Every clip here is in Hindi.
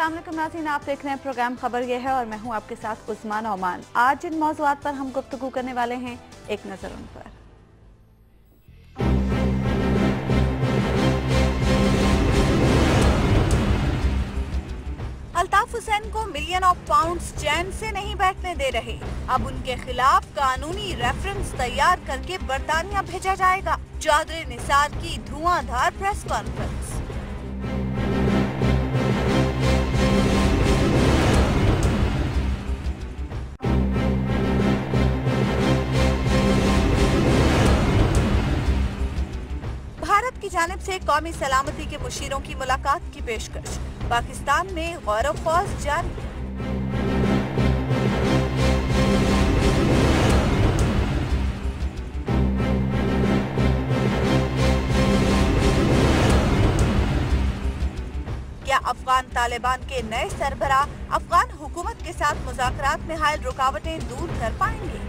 असलम नाजीन आप देख रहे हैं प्रोग्राम खबर यह है और मैं हूँ आपके साथ उस्मान ओमान आज जिन मौजूद पर हम गुफ्तु करने वाले हैं एक नज़र उन पर अल्ताफ हुसैन को मिलियन ऑफ पाउंड्स चैन से नहीं बैठने दे रहे अब उनके खिलाफ कानूनी रेफरेंस तैयार करके बरतानिया भेजा जाएगा चौधरी निसार की धुआंधार प्रेस कॉन्फ्रेंस की जानब से कौमी सलामती के मुशीरों की मुलाकात की पेशकश पाकिस्तान में गौरव फौज जारी अफगान तालिबान के नए सरबरा अफगान हुकूमत के साथ मुजाकरात में हायल रुकावटें दूर कर पाएंगे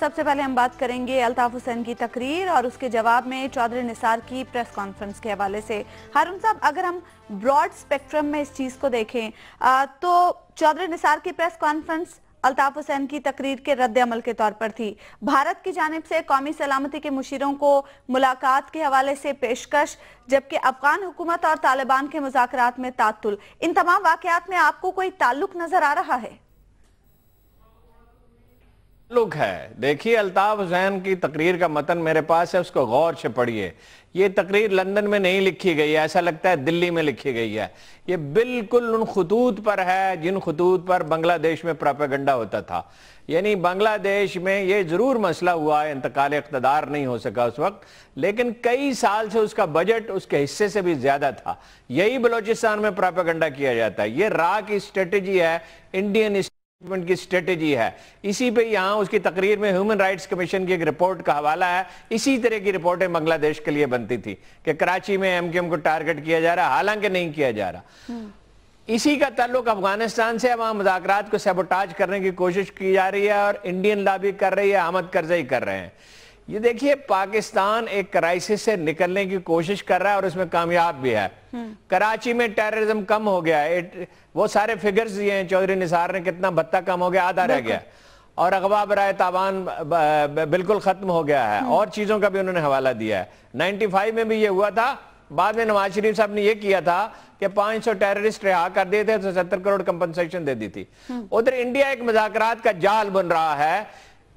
सबसे पहले हम बात करेंगे अल्ताफ हुसैन की तकरीर और उसके जवाब में चौधरी निसार की प्रेस कॉन्फ्रेंस के हवाले से हारून साहब अगर हम ब्रॉड स्पेक्ट्रम में इस चीज़ को देखें तो चौधरी निसार की प्रेस कॉन्फ्रेंस अल्ताफ हुसैन की तकरीर के रद्द अमल के तौर पर थी भारत की जानब से कौमी सलामती के मुशीरों को मुलाकात के हवाले से पेशकश जबकि अफगान हुकूमत और तालिबान के मुजाकर में तातुल इन तमाम वाकत में आपको कोई ताल्लुक नजर आ रहा है ताल्लुक है देखिए अल्ताफ़ हुसैन की तकरीर का मतन मेरे पास है उसको गौर से पढ़िए ये तकरीर लंदन में नहीं लिखी गई है ऐसा लगता है दिल्ली में लिखी गई है ये बिल्कुल उन खतूत पर है जिन खतूत पर बांग्लादेश में प्रापेगंडा होता था यानी बांग्लादेश में ये ज़रूर मसला हुआ है इंतकाल इकतदार नहीं हो सका उस वक्त लेकिन कई साल से उसका बजट उसके हिस्से से भी ज़्यादा था यही बलोचिस्तान में प्रापेगंडा किया जाता है ये रा की स्ट्रेटेजी है इंडियन की स्ट्रेटेजी है इसी पे यहाँ उसकी तकरीर में ह्यूमन राइट्स कमीशन की एक रिपोर्ट का हवाला है इसी तरह की रिपोर्टें बांग्लादेश के लिए बनती थी कि कराची में एमकेएम को टारगेट किया जा रहा हालांकि नहीं किया जा रहा इसी का ताल्लुक अफगानिस्तान से वहां मुजाकर को सेबोटाज करने की कोशिश की जा रही है और इंडियन लाबी कर रही है आमद करजई कर रहे हैं ये देखिए पाकिस्तान एक क्राइसिस से निकलने की कोशिश कर रहा है और इसमें कामयाब भी है हम्म। कराची में टेररिज्म कम हो गया है वो सारे फिगर्स दिए हैं चौधरी निसार ने कितना भत्ता कम हो गया आधा रह गया और अगवा बरए तावान बिल्कुल खत्म हो गया है हम्म। और चीज़ों का भी उन्होंने हवाला दिया है फाइव में भी ये हुआ था बाद में नवाज शरीफ साहब ने यह किया था कि 500 टेररिस्ट रिहा कर दिए थे तो सत्तर करोड़ कंपनसेशन दे दी थी हम्म। उधर इंडिया एक मजाक का जाल बन रहा है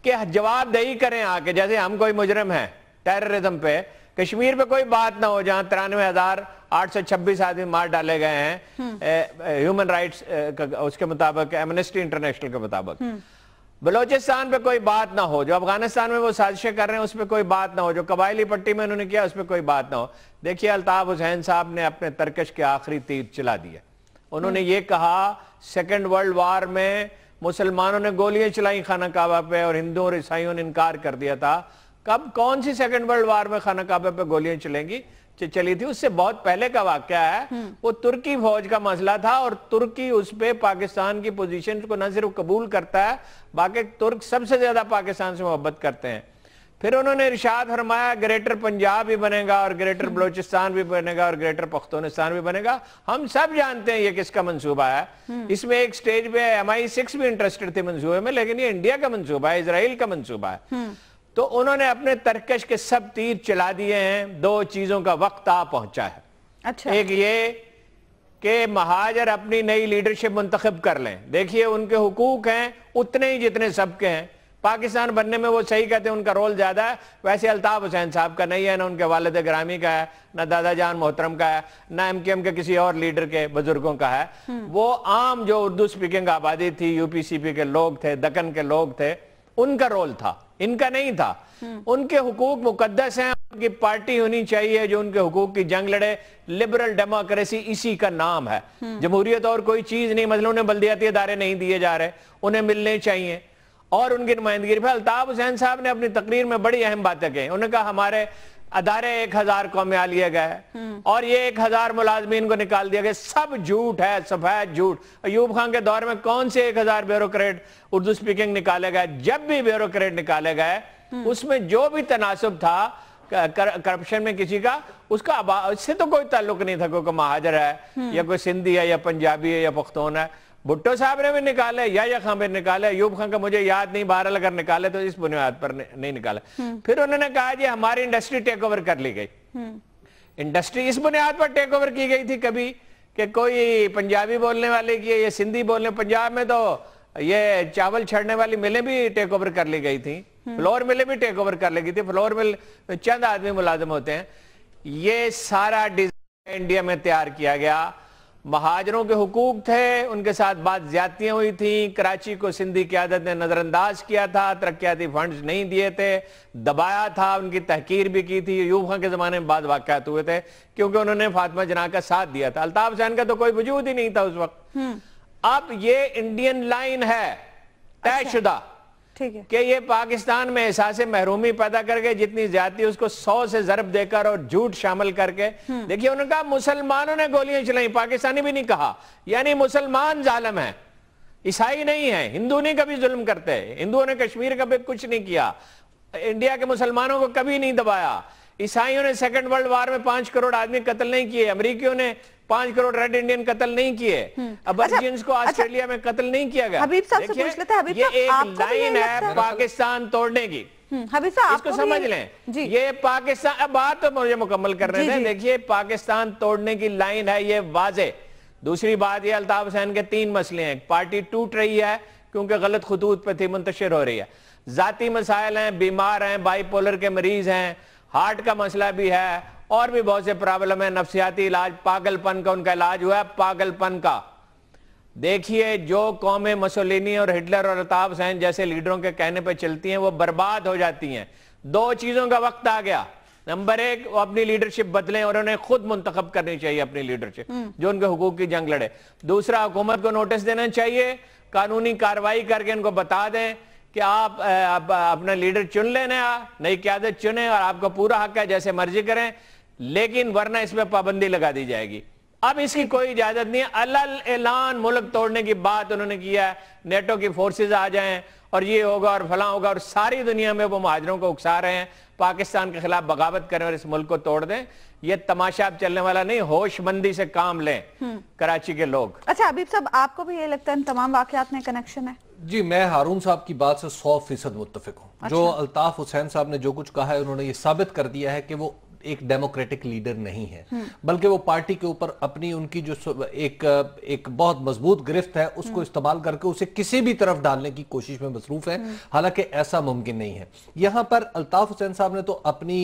कि जवाबदेही करें आके जैसे हम कोई मुजरम है टेररिज्म पे कश्मीर पे कोई बात ना हो जहां तिरानवे हजार आठ सौ छब्बीस आदमी मार डाले गए हैं ह्यूमन राइट्स उसके मुताबिक एमनेस्टी इंटरनेशनल के मुताबिक हम्म। बलोचिस्तान पे कोई बात ना हो जो अफगानिस्तान में वो साजिशें कर रहे हैं उस पर कोई बात ना हो जो कबायली पट्टी में उन्होंने किया उस पर कोई बात ना हो देखिए अल्ताफ हुसैन साहब ने अपने तर्कश के आखिरी तीर चला दिया उन्होंने हम्म। ये कहा सेकेंड वर्ल्ड वार में मुसलमानों ने गोलियां चलाई खाना काबा पे और हिंदुओं और ईसाइयों ने इनकार कर दिया था कब कौन सी सेकेंड वर्ल्ड वार में खाना काबा पे गोलियां चलेंगी चली थी उससे बहुत पहले का वाक्य है हम्म। वो तुर्की फौज का मसला था और तुर्की उस पर पाकिस्तान की पोजीशन को न सिर्फ कबूल करता है बाकी तुर्क सबसे ज्यादा पाकिस्तान से मोहब्बत करते हैं फिर उन्होंने इर्शाद फरमाया ग्रेटर पंजाब भी बनेगा और ग्रेटर हम्म। बलोचिस्तान भी बनेगा और ग्रेटर पख्तूनिस्तान भी बनेगा हम सब जानते हैं ये किसका मंसूबा है हम्म। इसमें एक स्टेज पे एम आई सिक्स भी इंटरेस्टेड थे मंसूबे में लेकिन ये इंडिया का मंसूबा है इसराइल का मंसूबा है हम्म। तो उन्होंने अपने तरकश के सब तीर चला दिए हैं दो चीजों का वक्त आ पहुंचा है अच्छा। एक ये कि महाजर अपनी नई लीडरशिप मुंतखब कर लें देखिए उनके हुकूक हैं उतने ही जितने सबके हैं पाकिस्तान बनने में वो सही कहते हैं उनका रोल ज्यादा है वैसे अल्ताफ हुसैन साहब का नहीं है ना उनके वालद ग्रामी का है ना दादा जान मोहतरम का है ना एम के एम के किसी और लीडर के बुजुर्गों का है हम्म। वो आम जो उर्दू स्पीकिंग आबादी थी यूपीसीपी के लोग थे दक्कन के लोग थे उनका रोल था इनका नहीं था हम्म। उनके हुकूक मुकदस हैं उनकी पार्टी होनी चाहिए जो उनके हुकूक की जंग लड़े लिबरल डेमोक्रेसी इसी का नाम है हम्म। जमहूरियत और कोई चीज नहीं मतलब उन्हें बल्दियाती अदारे नहीं दिए जा रहे उन्हें मिलने चाहिए और उनकी नुमाइंदगी फिर अल्ताफ हुसैन साहब ने अपनी तकरीर में बड़ी अहम बातें कही उन्होंने कहा हमारे अदारे एक हजार कौमिया लिए गए हम्म। और ये एक हजार मुलाजमीन को निकाल दिया गया सब झूठ है सफेद झूठ अयूब खान के दौर में कौन से एक हजार ब्यूरोक्रेट उर्दू स्पीकिंग निकाले गए जब भी ब्यूरोक्रेट निकाले गए हम्म। उसमें जो भी तनासब था करप्शन में किसी का उसका इससे तो कोई ताल्लुक नहीं था कोई महाजर है हम्म। या कोई सिंधी है या पंजाबी है या पख्तून है भुट्टो साहब ने भी निकाले या, या खां भी निकाले अयूब खां का मुझे याद नहीं बहरहाल अगर निकाले तो इस बुनियाद पर नहीं निकाला हम्म। फिर उन्होंने कहा जी हमारी इंडस्ट्री टेक ओवर कर ली गई हम्म। इंडस्ट्री इस बुनियाद पर टेक ओवर की गई थी कभी कि कोई पंजाबी बोलने वाले की या सिंधी बोलने पंजाब में तो ये चावल छड़ने वाली मिलें भी टेक ओवर कर ली गई थी हम्म। फ्लोर मिलें भी टेक ओवर कर ली गई थी फ्लोर मिल चंद आदमी मुलाजिम होते हैं ये सारा डिजाइन इंडिया में तैयार किया गया महाजरों के हकूक थे उनके साथ बात ज्यादतियां हुई थी कराची को सिंधी क्यादत ने नज़रअंदाज किया था तरक्याती फंड नहीं दिए थे दबाया था उनकी तहकीर भी की थी यूब खां के ज़माने में बाद वाकत हुए थे क्योंकि उन्होंने फातिमा जना का साथ दिया था अल्ताफ हुसैन का तो कोई वजूद ही नहीं था उस वक्त हम्म। अब ये इंडियन लाइन है तयशुदा अच्छा। कि ये पाकिस्तान में एहसास महरूमी पैदा करके जितनी ज्यादा उसको सौ से जरब देकर और झूठ शामिल करके हम्म। देखिए उन्होंने कहा मुसलमानों ने गोलियां चलाई पाकिस्तानी भी नहीं कहा यानी मुसलमान जालम है ईसाई नहीं है हिंदू नहीं कभी जुल्म करते हिंदुओं ने कश्मीर कभी कुछ नहीं किया इंडिया के मुसलमानों को कभी नहीं दबाया ईसाइयों ने सेकेंड वर्ल्ड वार में पांच करोड़ आदमी कत्ल नहीं किए अमरीकियों ने पांच करोड़ रेड इंडियन कत्ल नहीं किए हम्म। अब अच्छा, को अच्छा। ऑस्ट्रेलिया अच्छा, में कत्ल नहीं किया गया हबीब साहब से पूछ लेते हैं ये एक लाइन है पाकिस्तान तोड़ने की हम्म, हबीब साहब इसको समझ लें ये पाकिस्तान अब बात तो मुझे मुकम्मल कर रहे थे देखिए पाकिस्तान तोड़ने की लाइन है ये वाजे दूसरी बात यह अल्ताफ हुसैन के तीन मसले हैं पार्टी टूट रही है क्योंकि गलत खतूत पर थी मुंतशिर हो रही है जाति मसाइल हैं बीमार हैं बाईपोलर के मरीज हैं हार्ट का मसला भी है और भी बहुत से प्रॉब्लम है नफसियाती इलाज पागलपन का उनका इलाज हुआ है पागलपन का देखिए जो कौमें मसोलिनी और हिटलर और अल्ताफ सैन जैसे लीडरों के कहने पर चलती हैं वो बर्बाद हो जाती हैं दो चीज़ों का वक्त आ गया नंबर एक वो अपनी लीडरशिप बदलें और उन्हें खुद मुंतखब करनी चाहिए अपनी लीडरशिप हम्म। जो उनके हकूक की जंग लड़े दूसरा हुकूमत को नोटिस देना चाहिए कानूनी कार्रवाई करके उनको बता दें कि आप, अपना लीडर चुन लेने नई क्यादत चुने और आपका पूरा हक है जैसे मर्जी करें लेकिन वरना इसमें पाबंदी लगा दी जाएगी अब इसकी कोई इजाजत नहीं है अल ऐलान मुल्क तोड़ने की बात उन्होंने किया है नेटो की फोर्सेस आ जाएं और ये होगा और फला होगा और सारी दुनिया में वो महाजरों को उकसा रहे हैं पाकिस्तान के खिलाफ बगावत करें और इस मुल्क को तोड़ दें ये तमाशा अब चलने वाला नहीं होशमंदी से काम लें हम्म। कराची के लोग अच्छा अभी सब आपको भी ये लगता है तमाम वाकत में कनेक्शन है जी मैं हारून साहब की बात से सौ फीसद मुतफिक हूँ अच्छा। जो अल्ताफ हुसैन साहब ने जो कुछ कहा है उन्होंने ये साबित कर दिया है कि वो एक डेमोक्रेटिक लीडर नहीं है हम्म। बल्कि वो पार्टी के ऊपर अपनी उनकी जो एक एक बहुत मजबूत गिरफ्त है उसको हम्म। इस्तेमाल करके उसे किसी भी तरफ डालने की कोशिश में मसरूफ है हम्म। हालांकि ऐसा मुमकिन नहीं है यहां पर अल्ताफ हुसैन साहब ने तो अपनी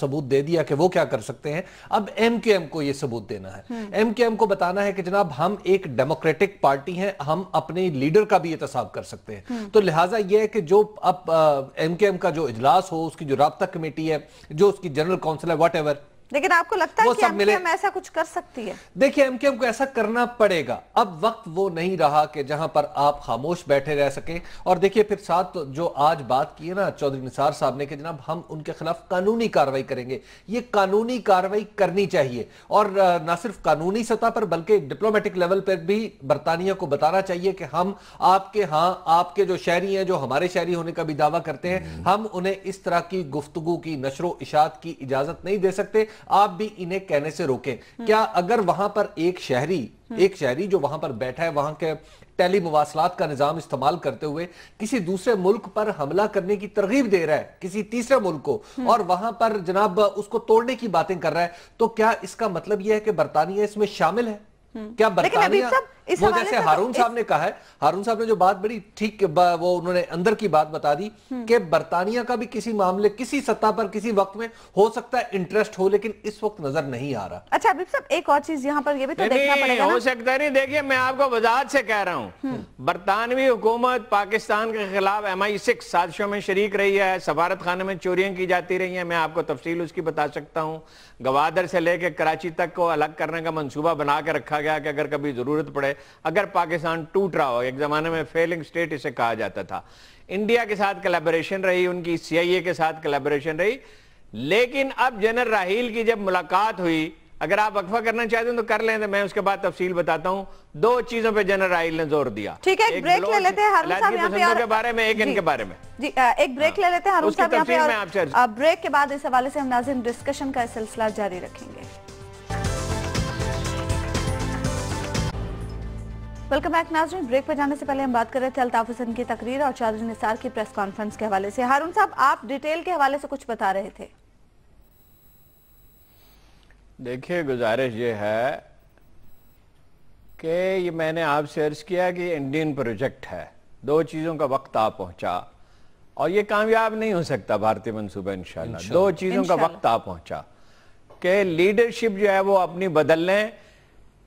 सबूत दे दिया कि वो क्या कर सकते हैं अब एम एम को यह सबूत देना है एम एम को बताना है कि जनाब हम एक डेमोक्रेटिक पार्टी है हम अपने लीडर का भी एहतसाब कर सकते हैं तो लिहाजा यह है कि जो अब एम एम का जो इजलास हो उसकी जो रबता कमेटी है जो उसकी जनरल काउंसिल है whatever लेकिन आपको लगता है कि एमकेएम ऐसा कुछ कर सकती है देखिए एमकेएम को ऐसा करना पड़ेगा अब वक्त वो नहीं रहा कि जहां पर आप खामोश बैठे रह सके और देखिए फिर साथ जो आज बात की है ना चौधरी निसार साहब ने कि जनाब हम उनके खिलाफ कानूनी कार्रवाई करेंगे ये कानूनी कार्रवाई करनी चाहिए और ना सिर्फ कानूनी सतह पर बल्कि डिप्लोमेटिक लेवल पर भी बरतानिया को बताना चाहिए कि हम आपके हाँ आपके जो शहरी हैं जो हमारे शहरी होने का भी दावा करते हैं हम्म। हम उन्हें इस तरह की गुफ्तगु की नशरो इशात की इजाजत नहीं दे सकते आप भी इन्हें कहने से रोकें क्या अगर वहां पर एक शहरी एक शहरी जो वहां पर बैठा है वहां के टेली मवासलात का निज़ाम इस्तेमाल करते हुए किसी दूसरे मुल्क पर हमला करने की तरगीब दे रहा है किसी तीसरे मुल्क को और वहां पर जनाब उसको तोड़ने की बातें कर रहा है तो क्या इसका मतलब यह है कि बरतानिया इसमें शामिल है हम्म। क्या बरतानिया इस वो जैसे तो हारून साहब ने कहा है हारून साहब ने जो बात बड़ी ठीक वो उन्होंने अंदर की बात बता दी हम्म। कि बर्तानिया का भी किसी मामले किसी सत्ता पर किसी वक्त में हो सकता है इंटरेस्ट हो लेकिन इस वक्त नजर नहीं आ रहा अच्छा अभी सब एक और चीज यहाँ पर ये भी तो देखना पड़ेगा हो सकता नहीं देखिए मैं आपको वजाहत से कह रहा हूँ हम्म। बरतानवी हुकूमत पाकिस्तान के खिलाफ एम आई सिक्स साजिशों में शरीक रही है सफारत खाना में चोरियां की जाती रही है मैं आपको तफसील उसकी बता सकता हूँ गवादर से लेकर कराची तक को अलग करने का मनसूबा बना के रखा गया कि अगर कभी जरूरत पड़े है अगर पाकिस्तान टूट रहा हो एक ज़माने में फेलिंग स्टेट इसे कहा जाता था इंडिया के साथ कलेबोरेशन रही उनकी सीआईए के साथ कलेबोरेशन रही लेकिन अब जनरल राहील की जब मुलाकात हुई अगर आप वक्फा करना चाहते हो तो कर लें तो मैं उसके बाद तफसील बताता हूं दो चीजों पे जनरल राहल ने जोर दिया ठीक है एक ब्रेक ले लेते हैं हारून साहब के बारे में एक इनके बारे में जी आ, एक ब्रेक हाँ। ले लेते हैं हारून साहब ब्रेक के बाद इस हवाले से हम नाजिम डिस्कशन का सिलसिला जारी रखेंगे वेलकम बैक नाजरी ब्रेक पर जाने से पहले हम बात कर रहे थे अल्ताफ हुसैन की तकरीर और चौधरी निसार की प्रेस कॉन्फ्रेंस के हवाले से हारून साहब आप डिटेल के हवाले से कुछ बता रहे थे देखिए गुजारिश ये है कि ये मैंने आपसे अर्ज किया कि इंडियन प्रोजेक्ट है दो चीज़ों का वक्त आ पहुंचा और ये कामयाब नहीं हो सकता भारतीय मनसूबा इंशाल्लाह दो चीज़ों का वक्त आ पहुंचा के लीडरशिप जो है वो अपनी बदल लें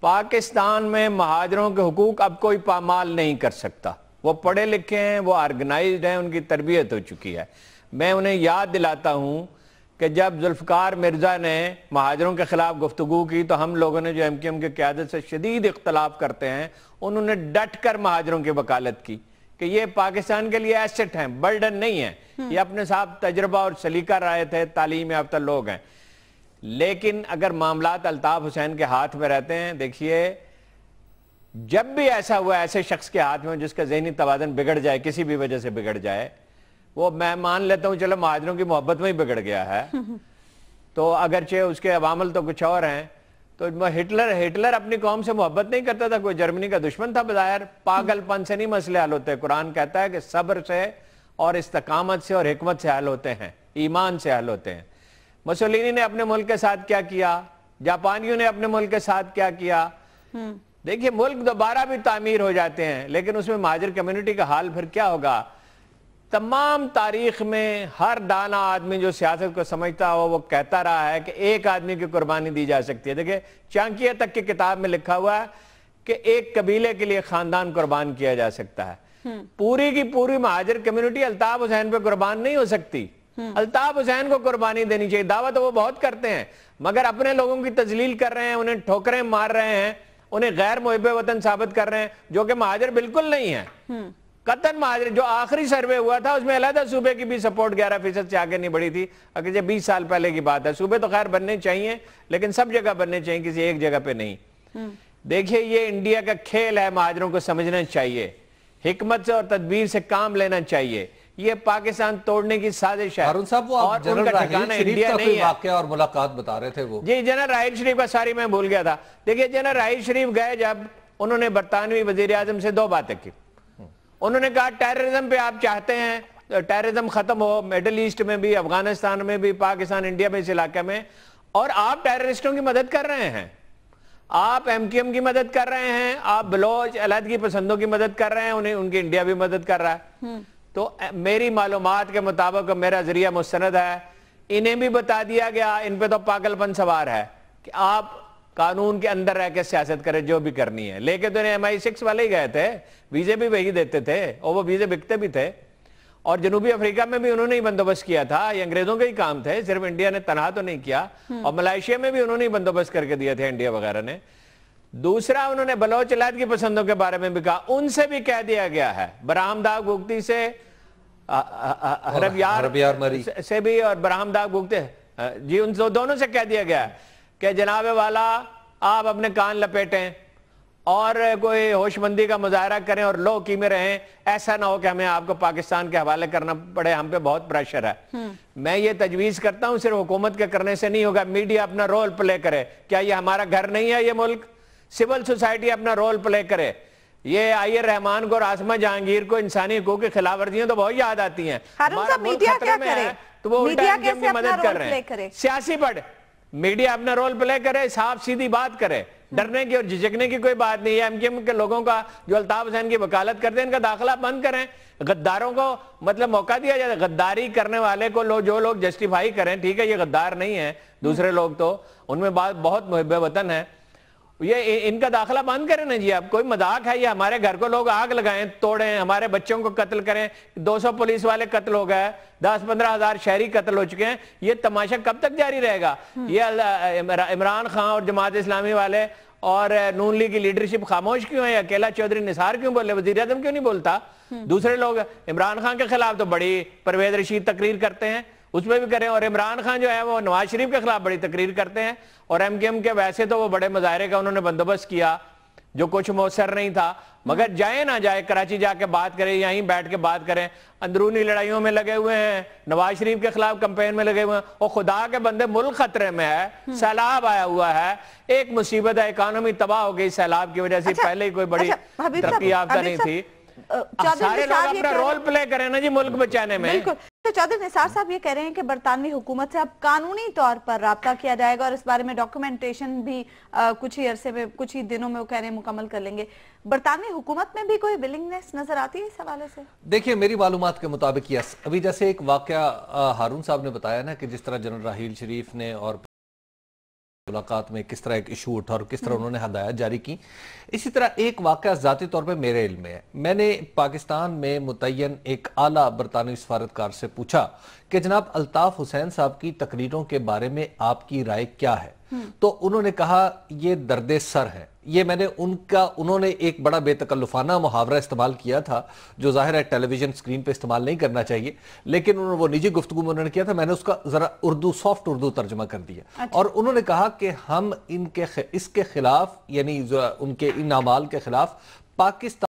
पाकिस्तान में महाजरों के हकूक अब कोई पामाल नहीं कर सकता वो पढ़े लिखे हैं वो ऑर्गेनाइज हैं उनकी तरबियत हो चुकी है मैं उन्हें याद दिलाता हूँ कि जब जुल्फकार मिर्ज़ा ने महाजरों के ख़िलाफ़ गुफ्तु की तो हम लोगों ने जो एम के एम के क्यादत से शदीद इख्तलाफ करते हैं उन्होंने डट कर महाजरों की वकालत की कि ये पाकिस्तान के लिए एसेट हैं बर्डन नहीं है हम्म। ये अपने साथ तजर्बा और सलीका राय थे तालीम याफ्ता लोग हैं लेकिन अगर मामला अलताफ़ हुसैन के हाथ में रहते हैं देखिए जब भी ऐसा हुआ ऐसे शख्स के हाथ में जिसका जहनी तोज़न बिगड़ जाए किसी भी वजह से बिगड़ जाए वो मैं मान लेता हूं चलो महाजरों की मोहब्बत में ही बिगड़ गया है तो अगर चे उसके अवामल तो कुछ और हैं तो हिटलर हिटलर अपनी कौम से मोहब्बत नहीं करता था कोई जर्मनी का दुश्मन था बजायर पागलपन से नहीं मसले हल होते कुरान कहता है कि सब्र से और इस्तकामत से और हमत से हल होते हैं ईमान से हल होते हैं मुसोलिनी ने अपने मुल्क के साथ क्या किया जापानियों ने अपने मुल्क के साथ क्या किया हम्म। देखिए मुल्क दोबारा भी तामीर हो जाते हैं लेकिन उसमें महाजर कम्युनिटी का हाल फिर क्या होगा तमाम तारीख में हर दाना आदमी जो सियासत को समझता हो वो कहता रहा है कि एक आदमी की कुर्बानी दी जा सकती है देखिए चांकिया तक की किताब में लिखा हुआ है कि एक कबीले के लिए खानदान कुर्बान किया जा सकता है हम्म। पूरी की पूरी महाजर कम्युनिटी अल्ताफ हुसैन पर कुर्बान नहीं हो सकती हम्म। अल्ताफ हुसैन को कुर्बानी देनी चाहिए दावा तो वो बहुत करते हैं मगर अपने लोगों की तजलील कर रहे हैं उन्हें ठोकरें मार रहे हैं उन्हें गैर मुहब वतन साबित कर रहे हैं जो कि महाजर बिल्कुल नहीं है हम्म। कतन महाजर जो आखिरी सर्वे हुआ था उसमें अलहदा सूबे की भी सपोर्ट ग्यारह फीसद से आगे नहीं बढ़ी थी अगर जब बीस साल पहले की बात है सूबे तो खैर बनने चाहिए लेकिन सब जगह बनने चाहिए किसी एक जगह पे नहीं हम्म। देखिए ये इंडिया का खेल है महाजरों को समझना चाहिए हिकमत से और तदबीर से काम लेना चाहिए ये पाकिस्तान तोड़ने की साजिश है अरुण साहब वो और जनरल इंडिया नहीं है और मुलाकात बता रहे थे वो जी जनरल राहिल शरीफ का सारी मैं भूल गया था देखिए जनरल राहिल शरीफ गए जब उन्होंने बरतानवी वजीर आजम से दो बातें की उन्होंने कहा टेररिज्म पे आप चाहते हैं तो टेररिज्म खत्म हो मिडल ईस्ट में भी अफगानिस्तान में भी पाकिस्तान इंडिया में इस इलाके में और आप टेररिस्टों की मदद कर रहे हैं आप एम की मदद कर रहे हैं आप बलोच अलहदगी पसंदों की मदद कर रहे हैं उन्हें उनकी इंडिया भी मदद कर रहा है हम्म। तो मेरी मालूम के मुताबिक मेरा जरिया मुस्ंद है इन्हें भी बता दिया गया इन पर तो पागलपन सवार है कि आप कानून के अंदर रह के सियासत करें जो भी करनी है लेके तो एम आई सिक्स वाले ही गए थे वीजे भी वही देते थे और वो वीजे बिकते भी थे और जनूबी अफ्रीका में भी उन्होंने ही बंदोबस्त किया था ये अंग्रेजों के ही काम थे सिर्फ इंडिया ने तनहा तो नहीं किया हम्म। और मलाइशिया में भी उन्होंने ही बंदोबस्त करके दिए थे इंडिया वगैरह ने दूसरा उन्होंने बलोच की पसंदों के बारे में भी कहा उनसे भी कह दिया गया है बरामदा गुप्ती से से भी और बरामदा गुगते हाँ, जी उन दोनों से कह दिया गया कि जनाब वाला आप अपने कान लपेटें और कोई होशमंदी का मुजाहरा करें और लो की में रहें ऐसा ना हो कि हमें आपको पाकिस्तान के हवाले करना पड़े हम पे बहुत प्रेशर है हम्म। मैं ये तजवीज़ करता हूँ सिर्फ हुकूमत के करने से नहीं होगा मीडिया अपना रोल प्ले करे क्या ये हमारा घर नहीं है ये मुल्क सिविल सोसाइटी अपना रोल प्ले करे ये आई रहमान को और आसमा जहांगीर को इंसानी हकूक की खिलाफ वर्जियां तो बहुत याद आती है मीडिया क्या करे तो वो मीडिया कैसे मदद कर रहे हैं सियासी पढ़ मीडिया अपना रोल प्ले करे साफ सीधी बात करे डरने की और झिझकने की कोई बात नहीं है एमकेएम के लोगों का जो अल्ताफ हुसैन की वकालत करते हैं इनका दाखिला बंद करें गद्दारों को मतलब मौका दिया जाए गद्दारी करने वाले को लो, जो लोग जस्टिफाई करें ठीक है ये गद्दार नहीं है दूसरे लोग तो उनमें बात बहुत मुहब वतन है ये इनका दाखला बंद करें ना जी आप कोई मजाक है ये हमारे घर को लोग आग लगाएं तोड़ें हमारे बच्चों को कत्ल करें 200 पुलिस वाले कत्ल हो गए दस पंद्रह हजार शहरी कत्ल हो चुके हैं ये तमाशा कब तक जारी रहेगा हम्म। ये इमरान खान और जमात इस्लामी वाले और नून लीग की लीडरशिप खामोश क्यों है अकेला चौधरी निसार क्यों बोले वजीर आजम क्यों नहीं बोलता हम्म। दूसरे लोग इमरान खान के खिलाफ तो बड़ी परवेज रशीद तकरीर करते हैं उसमें भी करें और इमरान खान जो है वो नवाज शरीफ के खिलाफ बड़ी तकरीर करते हैं और एम के एम के वैसे तो वो बड़े मुजाहरे का उन्होंने बंदोबस्त किया जो कुछ मौसर नहीं था मगर जाए ना जाए कराची जाके बात करें यहीं बैठ के बात करें अंदरूनी लड़ाइयों में लगे हुए हैं नवाज शरीफ के खिलाफ कंपेन में लगे हुए हैं और खुदा के बंदे मुल्क खतरे में है हम्म। सैलाब आया हुआ है एक मुसीबत है इकोनॉमी तबाह हो गई सैलाब की वजह से अच्छा, पहले ही कोई बड़ी अच्छा, तरक्की याफ्ता नहीं थी सारे तो बरतानवी हुकूमत से अब कानूनी तौर पर रबता किया जाएगा और इस बारे में डॉक्यूमेंटेशन भी कुछ ही अरसे में कुछ ही दिनों में वो कह रहे हैं मुकम्मल कर लेंगे बरतानवी हुकूमत में भी कोई विलिंगनेस नजर आती है इस हवाले से देखिए मेरी मालूम के मुताबिक यस अभी जैसे एक वाक्य हारून साहब ने बताया ना कि जिस तरह जनरल राहील शरीफ ने और मुलाकात में किस तरह एक इशू उठा और किस तरह हम्म। उन्होंने हदायत जारी की इसी तरह एक वाक़ ज़ाती तौर पर मेरे इल्म में है मैंने पाकिस्तान में मुतन एक आला बरतानवी सफारतकार से पूछा कि जनाब अल्ताफ़ हुसैन साहब की तकरीरों के बारे में आपकी राय क्या है तो उन्होंने कहा ये दर्द सर है ये मैंने उनका उन्होंने एक बड़ा बेतकल्लुफाना मुहावरा इस्तेमाल किया था जो जाहिर है टेलीविजन स्क्रीन पे इस्तेमाल नहीं करना चाहिए लेकिन उन्होंने वो निजी गुफ्तु में उन्होंने किया था मैंने उसका जरा उर्दू सॉफ्ट उर्दू तर्जमा कर दिया अच्छा। और उन्होंने कहा कि हम इनके इसके खिलाफ यानी उनके इन के खिलाफ पाकिस्तान